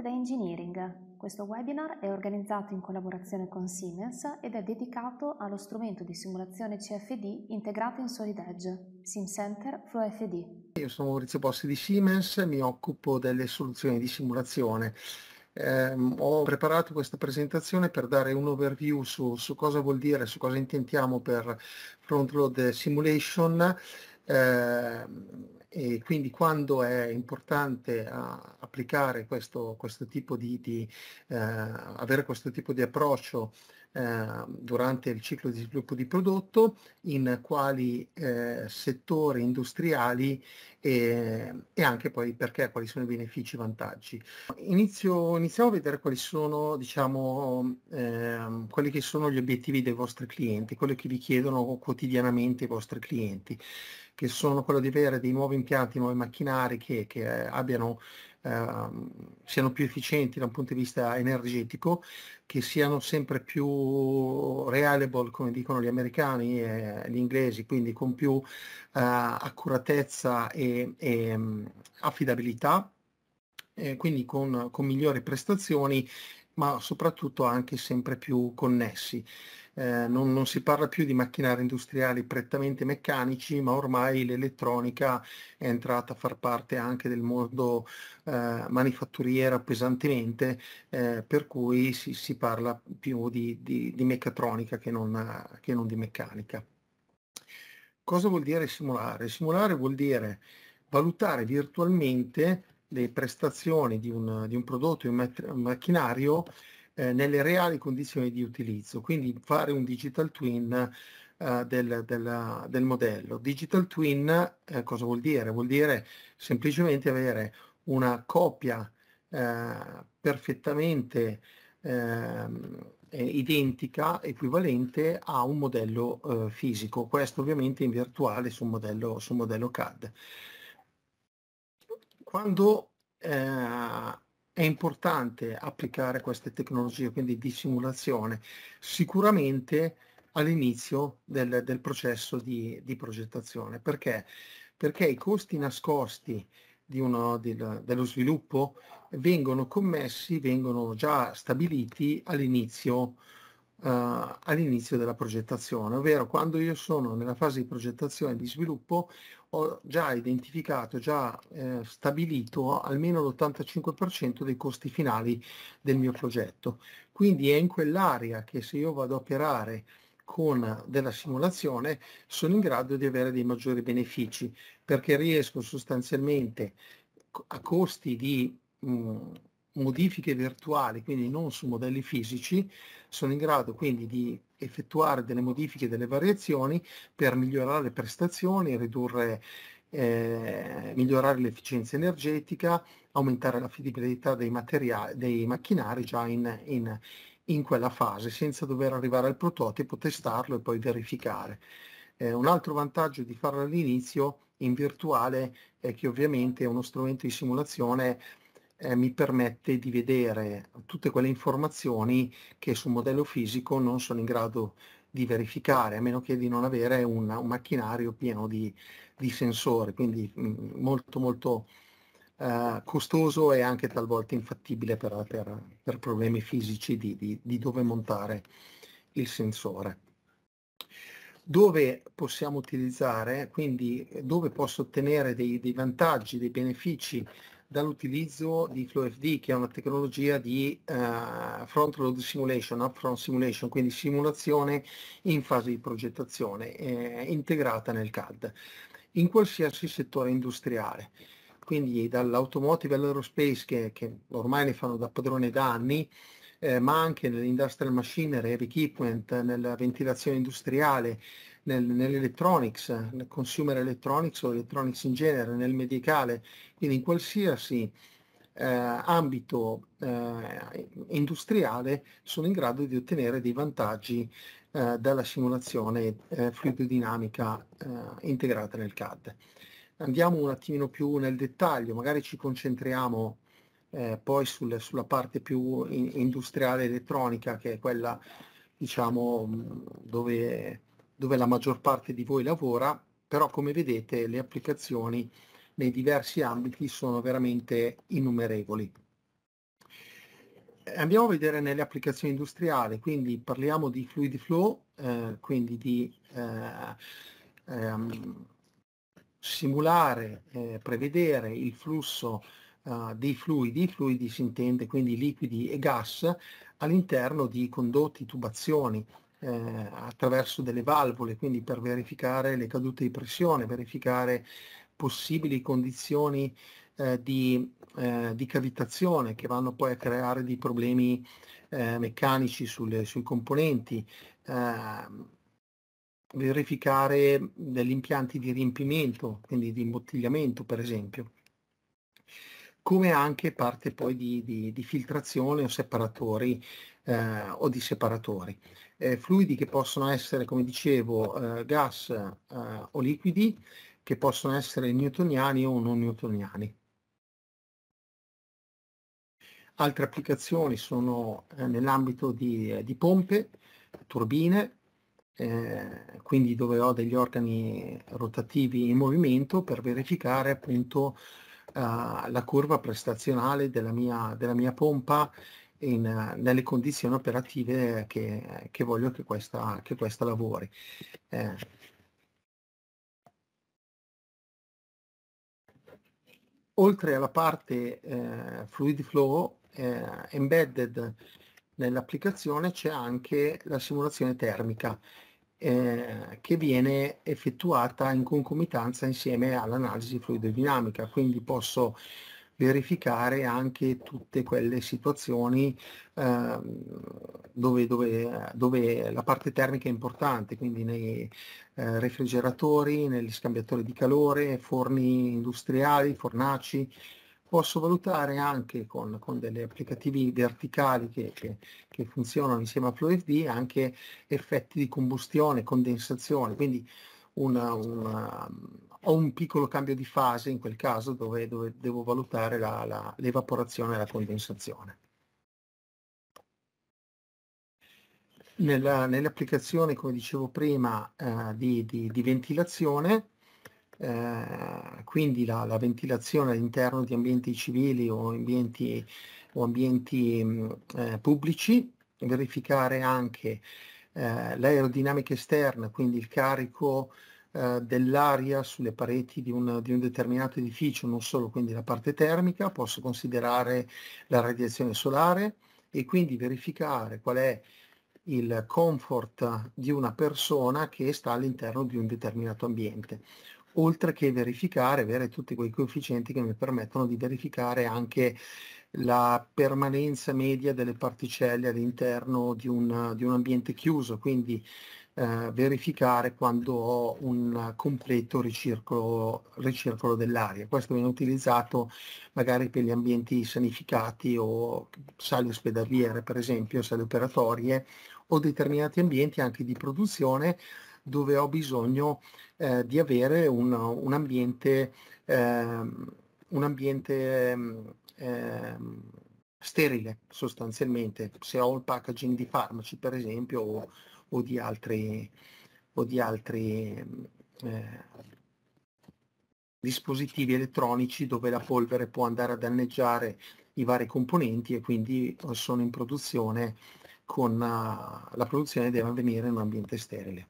da Engineering. Questo webinar è organizzato in collaborazione con Siemens ed è dedicato allo strumento di simulazione CFD integrato in Solid Edge, SimCenter Flow FD. Io sono Maurizio Bossi di Siemens mi occupo delle soluzioni di simulazione. Eh, ho preparato questa presentazione per dare un overview su, su cosa vuol dire, su cosa intentiamo per front load simulation. Eh, e quindi quando è importante applicare questo, questo tipo di, di eh, avere questo tipo di approccio eh, durante il ciclo di sviluppo di prodotto, in quali eh, settori industriali e, e, anche poi perché, quali sono i benefici, e i vantaggi. Inizio, iniziamo a vedere quali sono, diciamo, ehm, quelli che sono gli obiettivi dei vostri clienti, quelli che vi chiedono quotidianamente i vostri clienti che sono quello di avere dei nuovi impianti, nuovi macchinari che, che eh, abbiano, eh, siano più efficienti da un punto di vista energetico, che siano sempre più reliable, come dicono gli americani e gli inglesi, quindi con più eh, accuratezza e, e mm, affidabilità, eh, quindi con, con migliori prestazioni ma soprattutto anche sempre più connessi eh, non, non, si parla più di macchinari industriali prettamente meccanici, ma ormai l'elettronica è entrata a far parte anche del mondo eh, manifatturiero pesantemente, eh, per cui si, si, parla più di, di, di meccatronica che non, che non di meccanica. Cosa vuol dire simulare? Simulare vuol dire valutare virtualmente le prestazioni di un, di un prodotto, di un macchinario eh, nelle reali condizioni di utilizzo, quindi fare un digital twin eh, del, del, del, modello. Digital twin eh, cosa vuol dire? Vuol dire semplicemente avere una copia eh, perfettamente ehm, eh, identica, equivalente a un modello fisico, questo ovviamente in virtuale sul modello, sul modello CAD. Quando è importante applicare queste tecnologie, quindi di simulazione, sicuramente all'inizio del, del processo di, di, progettazione. Perché? Perché i costi nascosti di uno, di, dello sviluppo vengono commessi, vengono già stabiliti all'inizio uh, all'inizio della progettazione, ovvero quando io sono nella fase di progettazione e di sviluppo ho già identificato, già eh, stabilito almeno l'85% dei costi finali del mio progetto. Quindi è in quell'area che se io vado a operare con della simulazione sono in grado di avere dei maggiori benefici perché riesco sostanzialmente a costi di mh, mm, modifiche virtuali, quindi non su modelli fisici, sono in grado quindi di effettuare delle modifiche, delle variazioni per migliorare le prestazioni, ridurre, eh, migliorare l'efficienza energetica, aumentare l'affidabilità dei, materia- dei macchinari già in, in, in quella fase, senza dover arrivare al prototipo, testarlo e poi verificare. Eh, un altro vantaggio di farlo all'inizio in virtuale è che ovviamente è uno strumento di simulazione eh, mi permette di vedere tutte quelle informazioni che su un modello fisico non sono in grado di verificare, a meno che di non avere una, un macchinario pieno di, di sensori, quindi mh, mm, molto molto eh, costoso e anche talvolta infattibile per, per, per problemi fisici di, di, di dove montare il sensore dove possiamo utilizzare, quindi dove posso ottenere dei, dei, vantaggi, dei benefici dall'utilizzo di FlowFD, che è una tecnologia di uh, front load simulation, upfront simulation, quindi simulazione in fase di progettazione eh, integrata nel CAD, in qualsiasi settore industriale. Quindi dall'automotive all'aerospace, che, che, ormai ne fanno da padrone da anni, eh, ma anche nell'industrial machinery, heavy equipment, nella ventilazione industriale, nel, nell'electronics, nel consumer electronics o electronics in genere, nel medicale, quindi in qualsiasi eh, ambito eh, industriale sono in grado di ottenere dei vantaggi eh, dalla simulazione eh, fluidodinamica eh, integrata nel CAD. Andiamo un attimino più nel dettaglio, magari ci concentriamo eh, poi sul, sulla parte più in, industriale elettronica che è quella diciamo dove dove la maggior parte di voi lavora, però come vedete le applicazioni nei diversi ambiti sono veramente innumerevoli. Eh, andiamo a vedere nelle applicazioni industriali, quindi parliamo di fluid flow, eh, quindi di eh, ehm, simulare, eh, prevedere il flusso eh, dei fluidi, fluidi si intende quindi liquidi e gas, all'interno di condotti, tubazioni, eh, attraverso delle valvole, quindi per verificare le cadute di pressione, verificare possibili condizioni eh, di, eh, di, cavitazione che vanno poi a creare dei problemi eh, meccanici sulle, sui componenti, ehm, verificare degli impianti di riempimento, quindi di imbottigliamento per esempio come anche parte poi di, di, di filtrazione o separatori eh, o di separatori eh, fluidi che possono essere, come dicevo, eh, gas eh, o liquidi, che possono essere newtoniani o non newtoniani. Altre applicazioni sono eh, nell'ambito di, eh, di, pompe, turbine, eh, quindi dove ho degli organi rotativi in movimento per verificare appunto la curva prestazionale della mia, della mia pompa in, nelle condizioni operative che, che voglio che questa, che questa lavori. Eh. Oltre alla parte eh, fluid flow eh, embedded nell'applicazione c'è anche la simulazione termica eh, che viene effettuata in concomitanza insieme all'analisi fluidodinamica, quindi posso verificare anche tutte quelle situazioni eh, dove, dove, dove, la parte termica è importante, quindi nei eh, refrigeratori, negli scambiatori di calore, forni industriali, fornaci, posso valutare anche con, con degli applicativi verticali che, che, che funzionano insieme a FlowFD anche effetti di combustione, condensazione, quindi una, una, ho un piccolo cambio di fase in quel caso dove, dove devo valutare la, la, l'evaporazione e la condensazione. Nella, nelle come dicevo prima, eh, di, di, di, ventilazione, eh, quindi la, la, ventilazione all'interno di ambienti civili o ambienti, o ambienti mh, mm, eh, pubblici, verificare anche eh, l'aerodinamica esterna, quindi il carico eh, dell'aria sulle pareti di un, di un, determinato edificio, non solo quindi la parte termica, posso considerare la radiazione solare e quindi verificare qual è il comfort di una persona che sta all'interno di un determinato ambiente oltre che verificare, avere tutti quei coefficienti che mi permettono di verificare anche la permanenza media delle particelle all'interno di un, di un ambiente chiuso, quindi eh, verificare quando ho un completo ricircolo, ricircolo dell'aria. Questo viene utilizzato magari per gli ambienti sanificati o sale ospedaliere, per esempio, sale operatorie o determinati ambienti anche di produzione dove ho bisogno eh, di avere un, un ambiente, eh, un ambiente ehm, ehm, sterile sostanzialmente, se ho un packaging di farmaci per esempio o, o di altri, o di altri eh, dispositivi elettronici dove la polvere può andare a danneggiare i vari componenti e quindi sono in produzione con uh, la produzione deve avvenire in un ambiente sterile.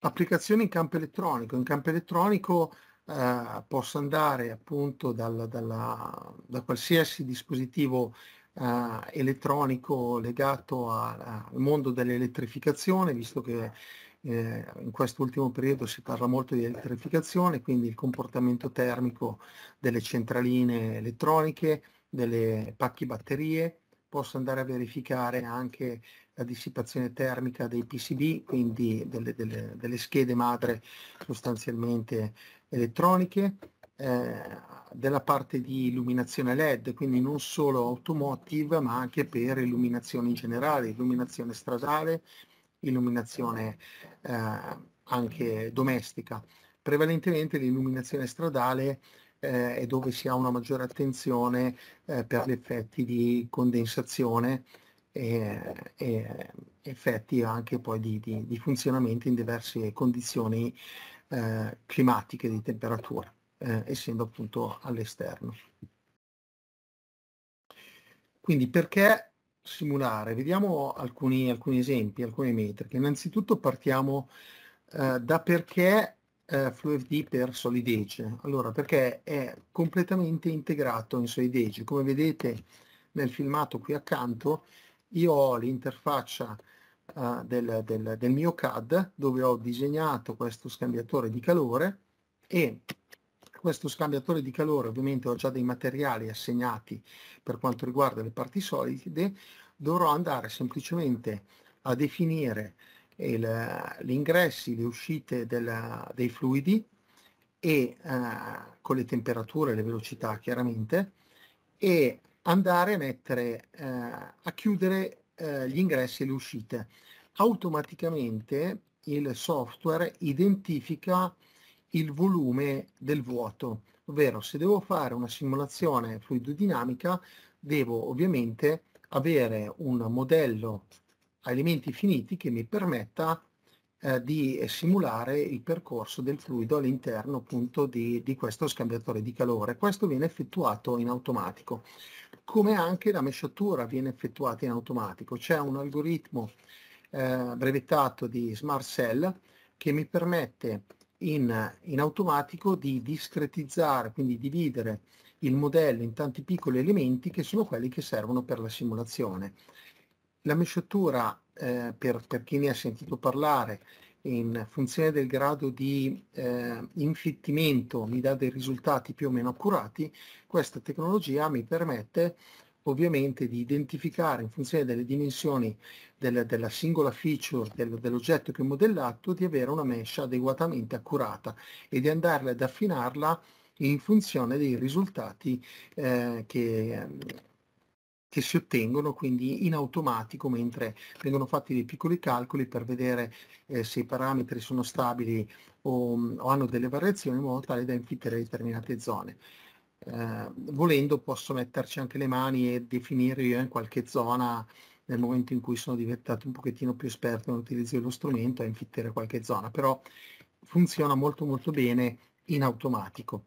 Applicazioni in campo elettronico. In campo elettronico eh, possa andare appunto dal, dalla, da qualsiasi dispositivo eh, elettronico legato a, a, al mondo dell'elettrificazione, visto che eh, in quest'ultimo periodo si parla molto di elettrificazione, quindi il comportamento termico delle centraline elettroniche, delle pacchi batterie, posso andare a verificare anche la dissipazione termica dei PCB, quindi delle, delle, delle schede madre sostanzialmente elettroniche, eh, della parte di illuminazione LED, quindi non solo automotive ma anche per illuminazione in generale, illuminazione stradale, illuminazione eh, anche domestica. Prevalentemente l'illuminazione stradale eh, è dove si ha una maggiore attenzione eh, per gli effetti di condensazione e, e effetti anche poi di, di, di funzionamento in diverse condizioni eh, climatiche di temperatura, eh, essendo appunto all'esterno. Quindi perché simulare? Vediamo alcuni, alcuni esempi, alcune metriche. Innanzitutto partiamo eh, da perché eh, FluFD per Solid Allora, perché è completamente integrato in Solid Come vedete nel filmato qui accanto, io ho l'interfaccia uh, del, del, del mio CAD dove ho disegnato questo scambiatore di calore e questo scambiatore di calore ovviamente ho già dei materiali assegnati per quanto riguarda le parti solide dovrò andare semplicemente a definire gli ingressi, le uscite della, dei fluidi e eh, con le temperature e le velocità chiaramente e andare a mettere eh, a chiudere eh, gli ingressi e le uscite. Automaticamente il software identifica il volume del vuoto, ovvero se devo fare una simulazione fluidodinamica devo ovviamente avere un modello a elementi finiti che mi permetta eh, di simulare il percorso del fluido all'interno appunto di, di questo scambiatore di calore. Questo viene effettuato in automatico come anche la mesciatura viene effettuata in automatico. C'è un algoritmo eh, brevettato di Smart Cell che mi permette in, in, automatico di discretizzare, quindi dividere il modello in tanti piccoli elementi che sono quelli che servono per la simulazione. La mesciatura, eh, per, per chi ne ha sentito parlare, in funzione del grado di eh, infittimento mi dà dei risultati più o meno accurati, questa tecnologia mi permette ovviamente di identificare in funzione delle dimensioni del, della singola feature del, dell'oggetto che ho modellato di avere una mesh adeguatamente accurata e di andarla ad affinarla in funzione dei risultati eh, che, che si ottengono quindi in automatico mentre vengono fatti dei piccoli calcoli per vedere eh, se i parametri sono stabili o, mm, o, hanno delle variazioni in modo tale da infittere determinate zone. Eh, volendo posso metterci anche le mani e definire io in qualche zona nel momento in cui sono diventato un pochettino più esperto nell'utilizzo dello strumento a infittere qualche zona, però funziona molto molto bene in automatico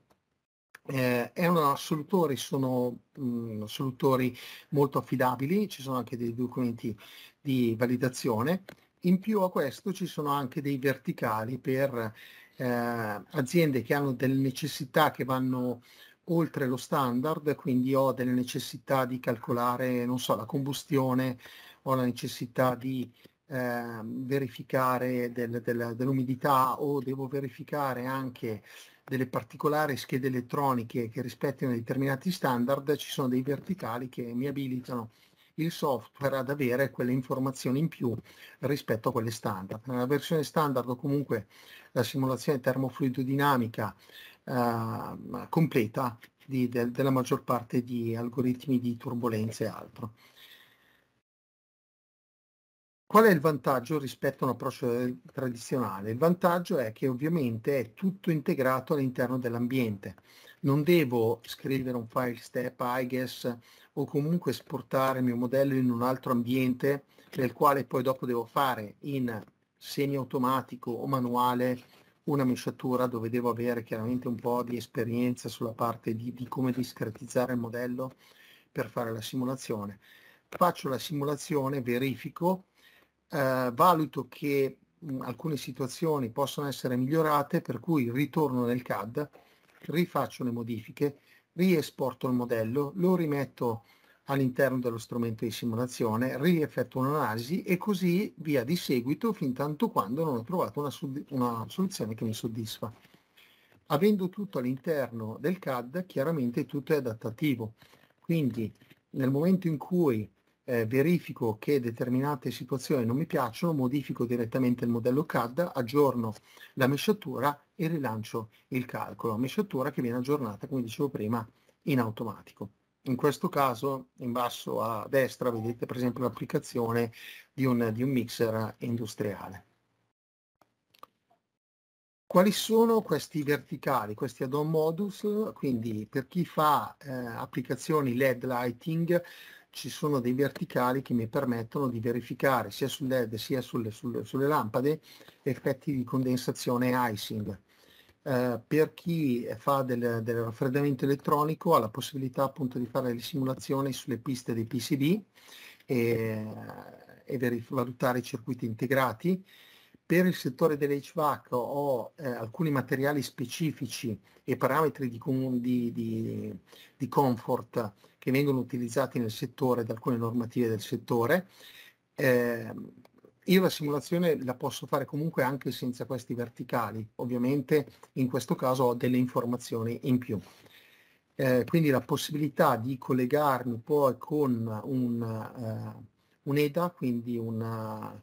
eh, erano assolutori, sono mh, mm, assolutori molto affidabili, ci sono anche dei documenti di validazione. In più a questo ci sono anche dei verticali per eh, aziende che hanno delle necessità che vanno oltre lo standard, quindi ho delle necessità di calcolare, non so, la combustione, ho la necessità di eh, verificare del, del, dell'umidità o devo verificare anche delle particolari schede elettroniche che rispettino determinati standard, ci sono dei verticali che mi abilitano il software ad avere quelle informazioni in più rispetto a quelle standard. Nella versione standard o comunque la simulazione termofluidodinamica eh, completa di, de, della maggior parte di algoritmi di turbolenza e altro. Qual è il vantaggio rispetto a un approccio eh, tradizionale? Il vantaggio è che ovviamente è tutto integrato all'interno dell'ambiente. Non devo scrivere un file step IGES o comunque esportare il mio modello in un altro ambiente nel quale poi dopo devo fare in semiautomatico o manuale una mesciatura dove devo avere chiaramente un po' di esperienza sulla parte di, di come discretizzare il modello per fare la simulazione. Faccio la simulazione, verifico, eh, valuto che mh, alcune situazioni possono essere migliorate, per cui ritorno nel CAD, rifaccio le modifiche, riesporto il modello, lo rimetto all'interno dello strumento di simulazione, rieffetto un'analisi e così via di seguito fin tanto quando non ho trovato una, una soluzione che mi soddisfa. Avendo tutto all'interno del CAD, chiaramente tutto è adattativo, quindi nel momento in cui eh, verifico che determinate situazioni non mi piacciono, modifico direttamente il modello CAD, aggiorno la mesciatura e rilancio il calcolo. Mesciatura che viene aggiornata, come dicevo prima, in automatico. In questo caso, in basso a destra, vedete per esempio l'applicazione di, di un mixer industriale. Quali sono questi verticali, questi add-on modus? Quindi per chi fa eh, applicazioni LED lighting ci sono dei verticali che mi permettono di verificare sia sul LED sia sulle, sulle, sulle lampade effetti di condensazione e icing. Eh, per chi fa del, del, raffreddamento elettronico ha la possibilità appunto di fare le simulazioni sulle piste dei PCB e, e valutare i circuiti integrati per il settore dell'HVAC ho eh, alcuni materiali specifici e parametri di, di, di, di, comfort che vengono utilizzati nel settore da alcune normative del settore. Eh, io la simulazione la posso fare comunque anche senza questi verticali, ovviamente in questo caso ho delle informazioni in più. Eh, quindi la possibilità di collegarmi poi con un, uh, un EDA, quindi una,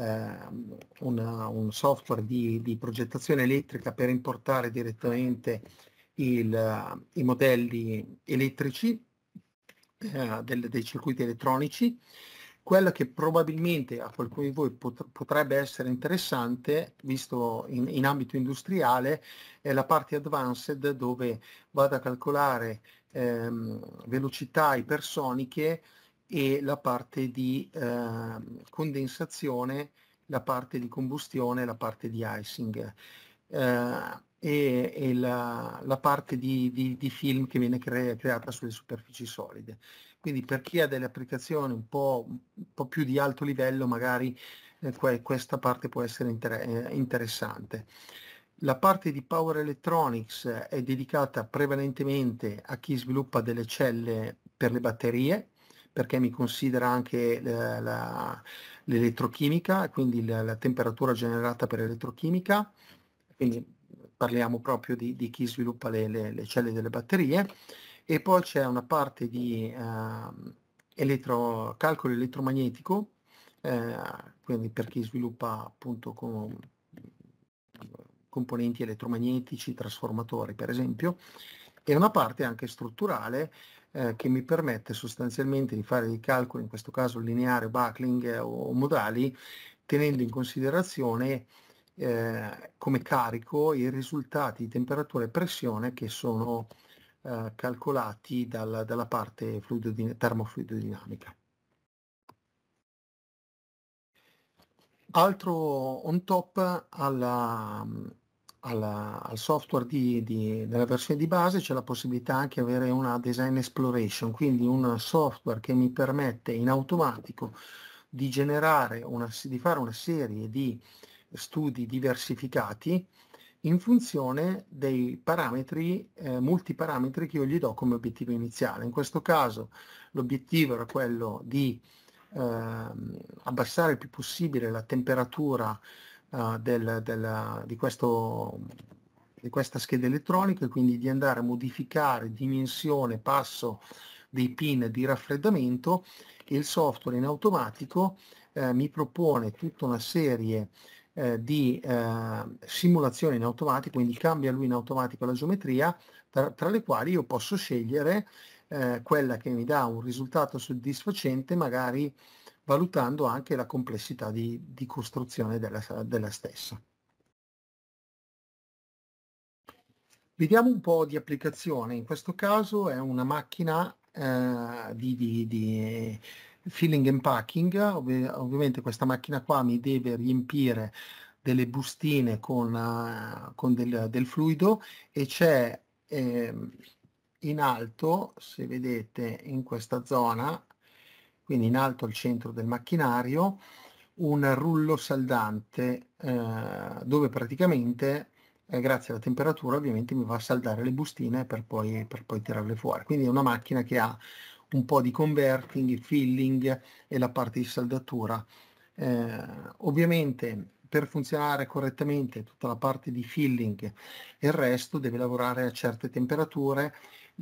Ehm, una, un software di, di, progettazione elettrica per importare direttamente il, i modelli elettrici eh, del, dei circuiti elettronici. Quello che probabilmente a qualcuno di voi potrebbe essere interessante, visto in, in ambito industriale, è la parte advanced dove vado a calcolare ehm, velocità ipersoniche e la parte di eh, condensazione, la parte di combustione, la parte di icing eh, e, e la, la, parte di, di, di, film che viene cre creata sulle superfici solide. Quindi per chi ha delle applicazioni un po', un po più di alto livello magari eh, que questa parte può essere inter eh, interessante. La parte di Power Electronics è dedicata prevalentemente a chi sviluppa delle celle per le batterie, perché mi considera anche eh, l'elettrochimica, quindi la, la, temperatura generata per elettrochimica, quindi parliamo proprio di, di chi sviluppa le, le, le, celle delle batterie, e poi c'è una parte di eh, elettro, calcolo elettromagnetico, eh, quindi per chi sviluppa appunto con, componenti elettromagnetici, trasformatori per esempio, e una parte anche strutturale eh, che mi permette sostanzialmente di fare dei calcoli, in questo caso lineare, buckling eh, o, modali, tenendo in considerazione eh, come carico i risultati di temperatura e pressione che sono eh, calcolati dal, dalla parte termofluidodinamica. Altro on top alla, alla, al software di, di, della versione di base c'è la possibilità anche di avere una design exploration, quindi un software che mi permette in automatico di generare una, di fare una serie di studi diversificati in funzione dei parametri, eh, multiparametri che io gli do come obiettivo iniziale. In questo caso l'obiettivo era quello di eh, abbassare il più possibile la temperatura uh, del, del, di, questo, di questa scheda elettronica e quindi di andare a modificare dimensione, passo dei pin di raffreddamento e il software in automatico eh, mi propone tutta una serie eh, di eh, simulazioni in automatico, quindi cambia lui in automatico la geometria, tra, tra le quali io posso scegliere eh, quella che mi dà un risultato soddisfacente, magari valutando anche la complessità di, di costruzione della, della stessa. Vediamo un po' di applicazione, in questo caso è una macchina eh, di, di, di, filling and packing, Ov ovviamente questa macchina qua mi deve riempire delle bustine con, uh, con del, del, fluido e c'è eh, in alto, se vedete in questa zona, quindi in alto al centro del macchinario, un rullo saldante eh, dove praticamente eh, grazie alla temperatura ovviamente mi va a saldare le bustine per poi, per poi tirarle fuori. Quindi è una macchina che ha un po' di converting, filling e la parte di saldatura. Eh, ovviamente per funzionare correttamente tutta la parte di filling e il resto deve lavorare a certe temperature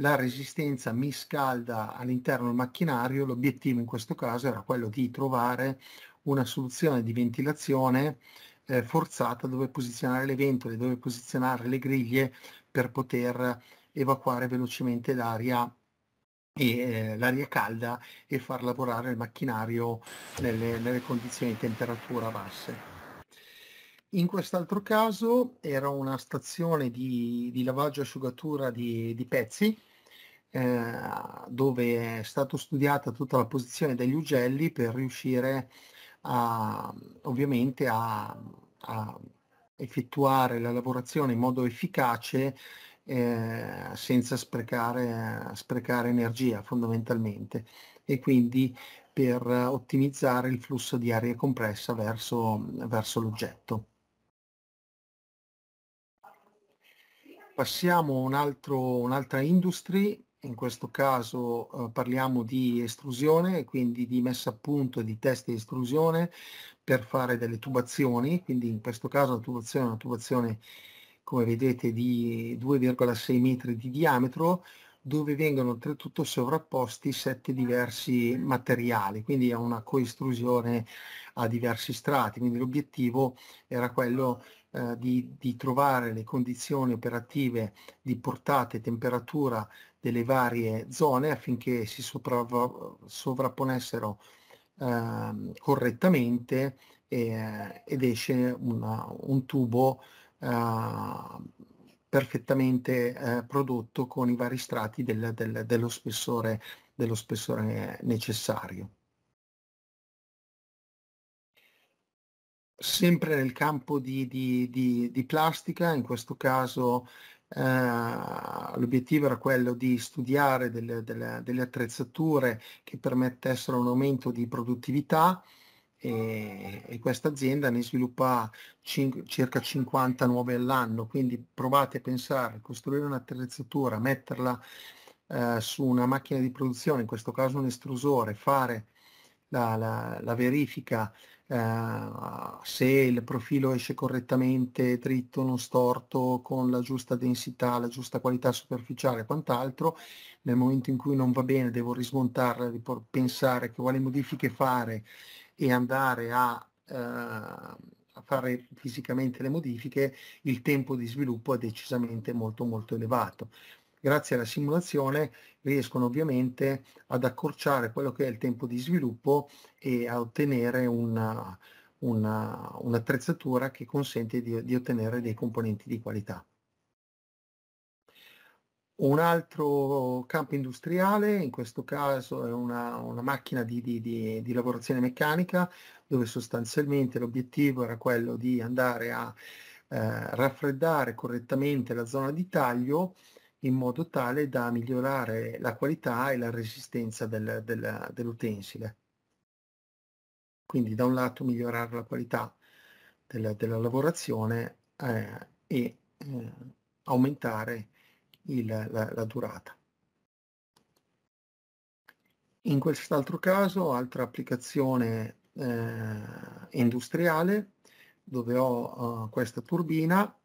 la resistenza mi scalda all'interno del macchinario, l'obiettivo in questo caso era quello di trovare una soluzione di ventilazione eh, forzata dove posizionare le ventole, dove posizionare le griglie per poter evacuare velocemente l'aria e eh, l'aria calda e far lavorare il macchinario nelle, nelle condizioni di temperatura basse. In quest'altro caso era una stazione di, di lavaggio asciugatura di, di pezzi eh, dove è stata studiata tutta la posizione degli ugelli per riuscire a, ovviamente a, a effettuare la lavorazione in modo efficace eh, senza sprecare, sprecare energia fondamentalmente e quindi per ottimizzare il flusso di aria compressa verso, verso l'oggetto. Passiamo a un un'altra industry in questo caso eh, parliamo di estrusione, quindi di messa a punto di test di estrusione per fare delle tubazioni, quindi in questo caso la tubazione è una tubazione come vedete di 2,6 metri di diametro dove vengono oltretutto sovrapposti sette diversi materiali, quindi è una coestrusione a diversi strati, quindi l'obiettivo era quello eh, di, di, trovare le condizioni operative di portata e temperatura delle varie zone affinché si sovrapponessero eh, correttamente eh, ed esce una, un tubo ehm, eh, perfettamente prodotto con i vari strati del, del, dello, spessore, dello spessore necessario. Sempre nel campo di, di, di, di plastica, in questo caso eh, l'obiettivo era quello di studiare delle, delle, delle, attrezzature che permettessero un aumento di produttività e, e questa azienda ne sviluppa cin- circa 50 nuove all'anno, quindi provate a pensare, costruire un'attrezzatura, metterla uh, su una macchina di produzione, in questo caso un estrusore, fare la, la, la verifica Uh, se il profilo esce correttamente, dritto, non storto, con la giusta densità, la giusta qualità superficiale e quant'altro, nel momento in cui non va bene devo rismontarla, devo pensare che quali modifiche fare e andare a, uh, a fare fisicamente le modifiche, il tempo di sviluppo è decisamente molto molto elevato grazie alla simulazione riescono ovviamente ad accorciare quello che è il tempo di sviluppo e a ottenere una, una, un'attrezzatura che consente di, di ottenere dei componenti di qualità. Un altro campo industriale, in questo caso è una, una macchina di, di, di, di, lavorazione meccanica, dove sostanzialmente l'obiettivo era quello di andare a eh, raffreddare correttamente la zona di taglio in modo tale da migliorare la qualità e la resistenza del, del, dell'utensile. Quindi da un lato migliorare la qualità della, della lavorazione eh, e eh, aumentare il, la, la durata. In quest'altro caso, altra applicazione eh, industriale, dove ho uh, questa turbina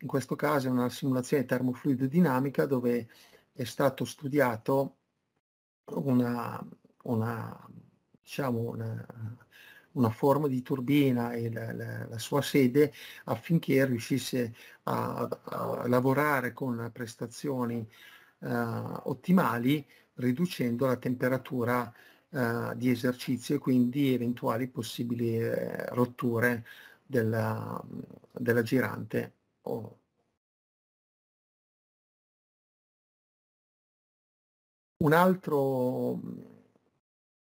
in questo caso è una simulazione termofluidodinamica dove è stato studiato una, una, diciamo una, una forma di turbina e la, la, la sua sede affinché riuscisse a, a lavorare con prestazioni uh, ottimali riducendo la temperatura uh, di esercizio e quindi eventuali possibili uh, rotture della, della girante. Oh. Un'altra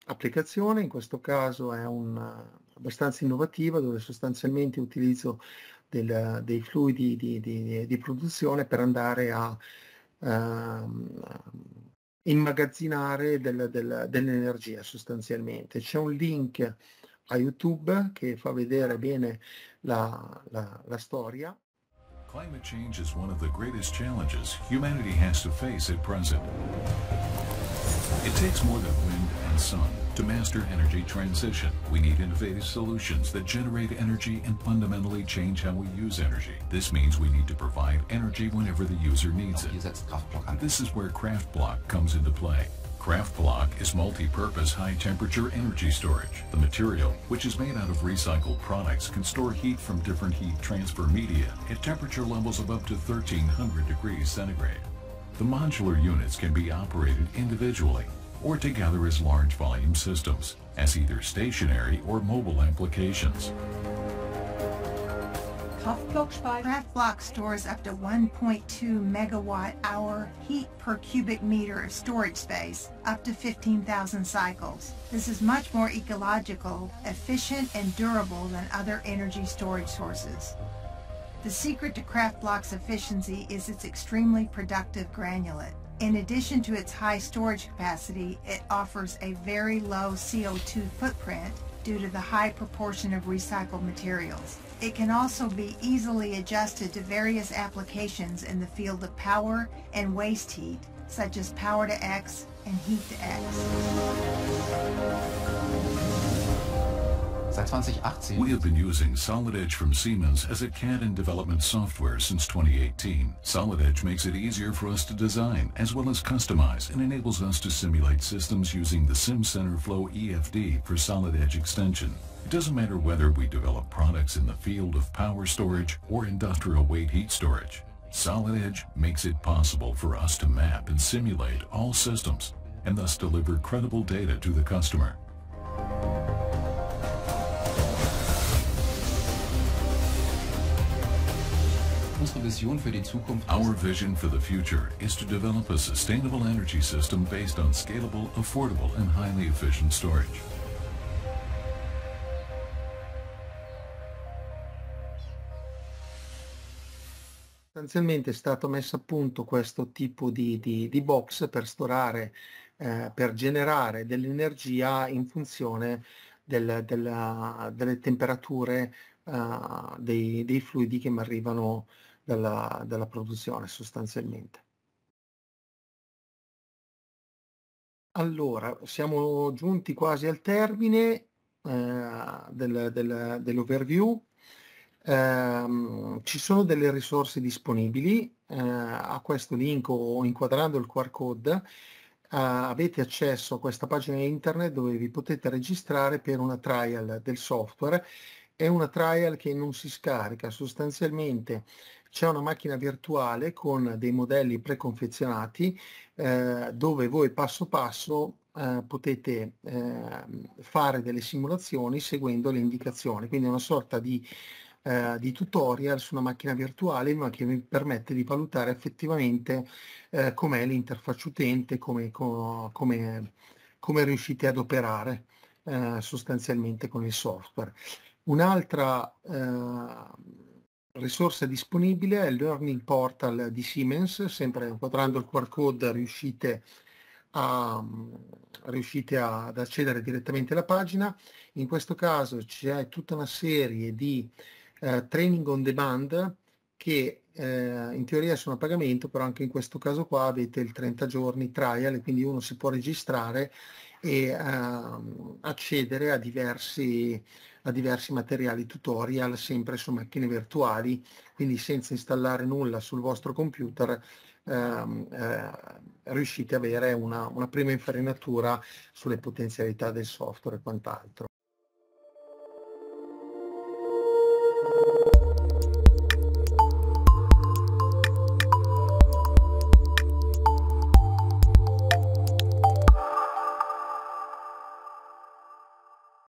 applicazione, in questo caso è un, eh, abbastanza innovativa, dove sostanzialmente utilizzo del, dei fluidi di, di, di, produzione per andare a uh, immagazzinare del, del, dell'energia sostanzialmente. C'è un link a YouTube che fa vedere bene la, la, la storia. Climate change is one of the greatest challenges humanity has to face at present. It takes more than wind and sun to master energy transition. We need innovative solutions that generate energy and fundamentally change how we use energy. This means we need to provide energy whenever the user needs it. This is where Craft Block comes into play. Craft block is multi-purpose high-temperature energy storage. The material, which is made out of recycled products, can store heat from different heat transfer media at temperature levels of up to 1300 degrees centigrade. The modular units can be operated individually or together as large volume systems, as either stationary or mobile applications. Kraftblock stores up to 1.2 megawatt hour heat per cubic meter of storage space, up to 15,000 cycles. This is much more ecological, efficient, and durable than other energy storage sources. The secret to Kraftblock's efficiency is its extremely productive granulate. In addition to its high storage capacity, it offers a very low CO2 footprint due to the high proportion of recycled materials. It can also be easily adjusted to various applications in the field of power and waste heat, such as power to X and heat to X. We have been using Solid Edge from Siemens as a CAD and development software since 2018. Solid Edge makes it easier for us to design as well as customize and enables us to simulate systems using the SimCenter Flow EFD for Solid Edge extension. Doesn't matter whether we develop products in the field of power storage or industrial weight heat storage, Solid Edge makes it possible for us to map and simulate all systems and thus deliver credible data to the customer. Our vision for the future is to develop a sustainable energy system based on scalable, affordable and highly efficient storage. sostanzialmente è stato messo a punto questo tipo di, di, di box per storare, eh, per generare dell'energia in funzione del, della, delle temperature eh, dei, dei, fluidi che mi arrivano dalla, dalla produzione sostanzialmente. Allora, siamo giunti quasi al termine eh, del, del, dell'overview. Eh, ci sono delle risorse disponibili, eh, a questo link o inquadrando il QR code eh, avete accesso a questa pagina internet dove vi potete registrare per una trial del software. È una trial che non si scarica, sostanzialmente c'è una macchina virtuale con dei modelli preconfezionati eh, dove voi passo passo Uh, potete uh, fare delle simulazioni seguendo le indicazioni, quindi è una sorta di eh, di tutorial su una macchina virtuale ma che mi permette di valutare effettivamente eh, com'è l'interfaccia utente, come, come, come riuscite ad operare eh, sostanzialmente con il software. Un'altra eh, risorsa disponibile è il Learning Portal di Siemens, sempre inquadrando il QR code riuscite a, riuscite ad accedere direttamente alla pagina. In questo caso c'è tutta una serie di eh, training on demand che eh, in teoria sono a pagamento, però anche in questo caso qua avete il 30 giorni trial e quindi uno si può registrare e uh, accedere a diversi, a diversi, materiali tutorial sempre su macchine virtuali, quindi senza installare nulla sul vostro computer uh, uh, riuscite ad avere una, una prima infarinatura sulle potenzialità del software e quant'altro.